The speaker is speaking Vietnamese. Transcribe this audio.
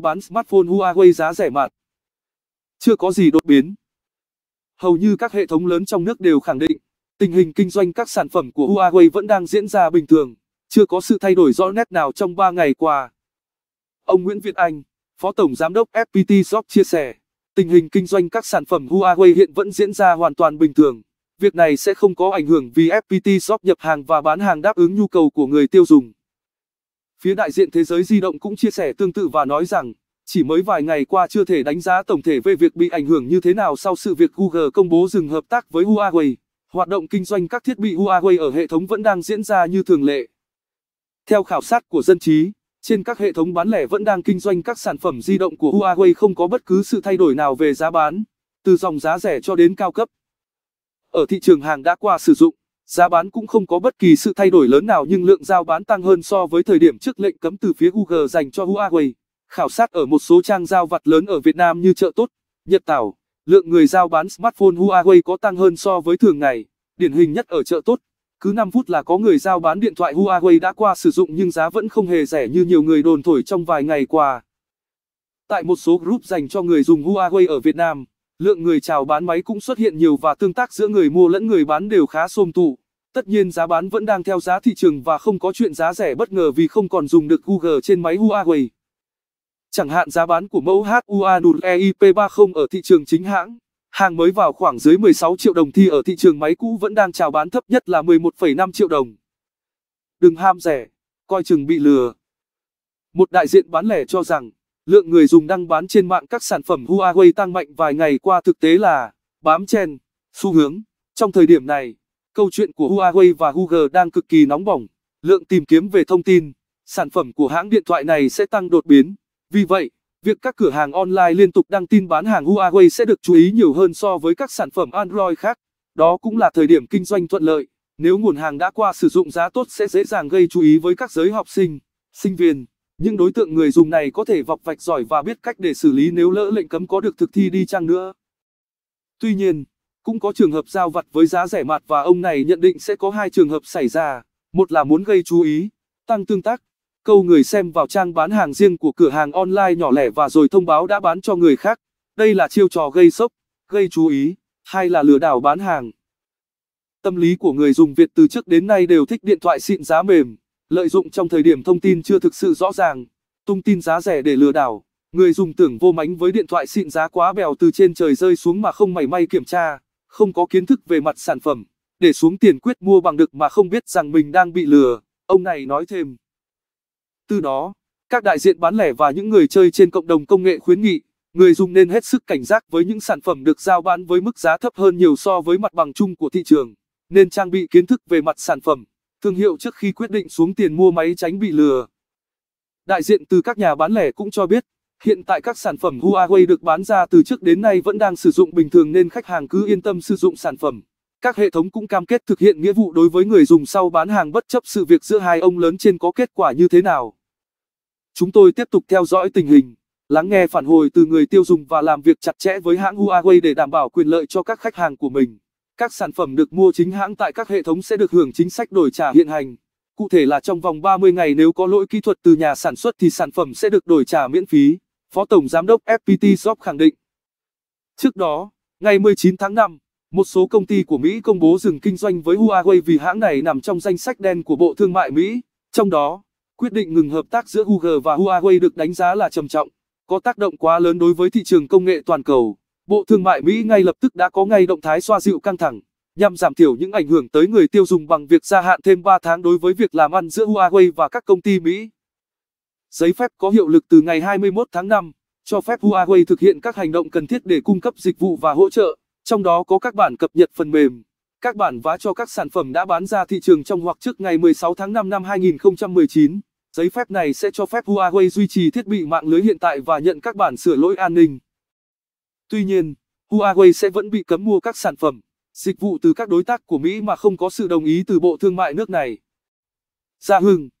bán smartphone Huawei giá rẻ mạt. Chưa có gì đột biến. Hầu như các hệ thống lớn trong nước đều khẳng định, tình hình kinh doanh các sản phẩm của Huawei vẫn đang diễn ra bình thường, chưa có sự thay đổi rõ nét nào trong 3 ngày qua. Ông Nguyễn Việt Anh, Phó Tổng Giám đốc FPT Shop chia sẻ, tình hình kinh doanh các sản phẩm Huawei hiện vẫn diễn ra hoàn toàn bình thường. Việc này sẽ không có ảnh hưởng vì FPT Shop nhập hàng và bán hàng đáp ứng nhu cầu của người tiêu dùng. Phía đại diện thế giới di động cũng chia sẻ tương tự và nói rằng, chỉ mới vài ngày qua chưa thể đánh giá tổng thể về việc bị ảnh hưởng như thế nào sau sự việc Google công bố dừng hợp tác với Huawei. Hoạt động kinh doanh các thiết bị Huawei ở hệ thống vẫn đang diễn ra như thường lệ. Theo khảo sát của dân trí, trên các hệ thống bán lẻ vẫn đang kinh doanh các sản phẩm di động của Huawei không có bất cứ sự thay đổi nào về giá bán, từ dòng giá rẻ cho đến cao cấp. Ở thị trường hàng đã qua sử dụng, Giá bán cũng không có bất kỳ sự thay đổi lớn nào nhưng lượng giao bán tăng hơn so với thời điểm trước lệnh cấm từ phía Google dành cho Huawei. Khảo sát ở một số trang giao vặt lớn ở Việt Nam như chợ tốt, Nhật Tảo, lượng người giao bán smartphone Huawei có tăng hơn so với thường ngày, điển hình nhất ở chợ tốt. Cứ 5 phút là có người giao bán điện thoại Huawei đã qua sử dụng nhưng giá vẫn không hề rẻ như nhiều người đồn thổi trong vài ngày qua. Tại một số group dành cho người dùng Huawei ở Việt Nam, lượng người chào bán máy cũng xuất hiện nhiều và tương tác giữa người mua lẫn người bán đều khá xôm tụ. Tất nhiên giá bán vẫn đang theo giá thị trường và không có chuyện giá rẻ bất ngờ vì không còn dùng được Google trên máy Huawei. Chẳng hạn giá bán của mẫu HUA Nure 30 ở thị trường chính hãng, hàng mới vào khoảng dưới 16 triệu đồng thì ở thị trường máy cũ vẫn đang chào bán thấp nhất là 11,5 triệu đồng. Đừng ham rẻ, coi chừng bị lừa. Một đại diện bán lẻ cho rằng, lượng người dùng đăng bán trên mạng các sản phẩm Huawei tăng mạnh vài ngày qua thực tế là bám chen, xu hướng. Trong thời điểm này, câu chuyện của Huawei và Google đang cực kỳ nóng bỏng. Lượng tìm kiếm về thông tin, sản phẩm của hãng điện thoại này sẽ tăng đột biến. Vì vậy, việc các cửa hàng online liên tục đăng tin bán hàng Huawei sẽ được chú ý nhiều hơn so với các sản phẩm Android khác. Đó cũng là thời điểm kinh doanh thuận lợi. Nếu nguồn hàng đã qua sử dụng giá tốt sẽ dễ dàng gây chú ý với các giới học sinh, sinh viên. Những đối tượng người dùng này có thể vọc vạch giỏi và biết cách để xử lý nếu lỡ lệnh cấm có được thực thi đi chăng nữa. Tuy nhiên, cũng có trường hợp giao vặt với giá rẻ mạt và ông này nhận định sẽ có hai trường hợp xảy ra. Một là muốn gây chú ý, tăng tương tác, câu người xem vào trang bán hàng riêng của cửa hàng online nhỏ lẻ và rồi thông báo đã bán cho người khác. Đây là chiêu trò gây sốc, gây chú ý, hay là lừa đảo bán hàng. Tâm lý của người dùng Việt từ trước đến nay đều thích điện thoại xịn giá mềm lợi dụng trong thời điểm thông tin chưa thực sự rõ ràng tung tin giá rẻ để lừa đảo người dùng tưởng vô mánh với điện thoại xịn giá quá bèo từ trên trời rơi xuống mà không mảy may kiểm tra không có kiến thức về mặt sản phẩm để xuống tiền quyết mua bằng được mà không biết rằng mình đang bị lừa ông này nói thêm từ đó các đại diện bán lẻ và những người chơi trên cộng đồng công nghệ khuyến nghị người dùng nên hết sức cảnh giác với những sản phẩm được giao bán với mức giá thấp hơn nhiều so với mặt bằng chung của thị trường nên trang bị kiến thức về mặt sản phẩm thương hiệu trước khi quyết định xuống tiền mua máy tránh bị lừa. Đại diện từ các nhà bán lẻ cũng cho biết, hiện tại các sản phẩm Huawei được bán ra từ trước đến nay vẫn đang sử dụng bình thường nên khách hàng cứ yên tâm sử dụng sản phẩm. Các hệ thống cũng cam kết thực hiện nghĩa vụ đối với người dùng sau bán hàng bất chấp sự việc giữa hai ông lớn trên có kết quả như thế nào. Chúng tôi tiếp tục theo dõi tình hình, lắng nghe phản hồi từ người tiêu dùng và làm việc chặt chẽ với hãng Huawei để đảm bảo quyền lợi cho các khách hàng của mình. Các sản phẩm được mua chính hãng tại các hệ thống sẽ được hưởng chính sách đổi trả hiện hành. Cụ thể là trong vòng 30 ngày nếu có lỗi kỹ thuật từ nhà sản xuất thì sản phẩm sẽ được đổi trả miễn phí, Phó Tổng Giám đốc FPT Shop khẳng định. Trước đó, ngày 19 tháng 5, một số công ty của Mỹ công bố dừng kinh doanh với Huawei vì hãng này nằm trong danh sách đen của Bộ Thương mại Mỹ. Trong đó, quyết định ngừng hợp tác giữa Google và Huawei được đánh giá là trầm trọng, có tác động quá lớn đối với thị trường công nghệ toàn cầu. Bộ Thương mại Mỹ ngay lập tức đã có ngay động thái xoa dịu căng thẳng, nhằm giảm thiểu những ảnh hưởng tới người tiêu dùng bằng việc gia hạn thêm 3 tháng đối với việc làm ăn giữa Huawei và các công ty Mỹ. Giấy phép có hiệu lực từ ngày 21 tháng 5, cho phép Huawei thực hiện các hành động cần thiết để cung cấp dịch vụ và hỗ trợ, trong đó có các bản cập nhật phần mềm, các bản vá cho các sản phẩm đã bán ra thị trường trong hoặc trước ngày 16 tháng 5 năm 2019. Giấy phép này sẽ cho phép Huawei duy trì thiết bị mạng lưới hiện tại và nhận các bản sửa lỗi an ninh. Tuy nhiên, Huawei sẽ vẫn bị cấm mua các sản phẩm, dịch vụ từ các đối tác của Mỹ mà không có sự đồng ý từ Bộ Thương mại nước này. Gia Hưng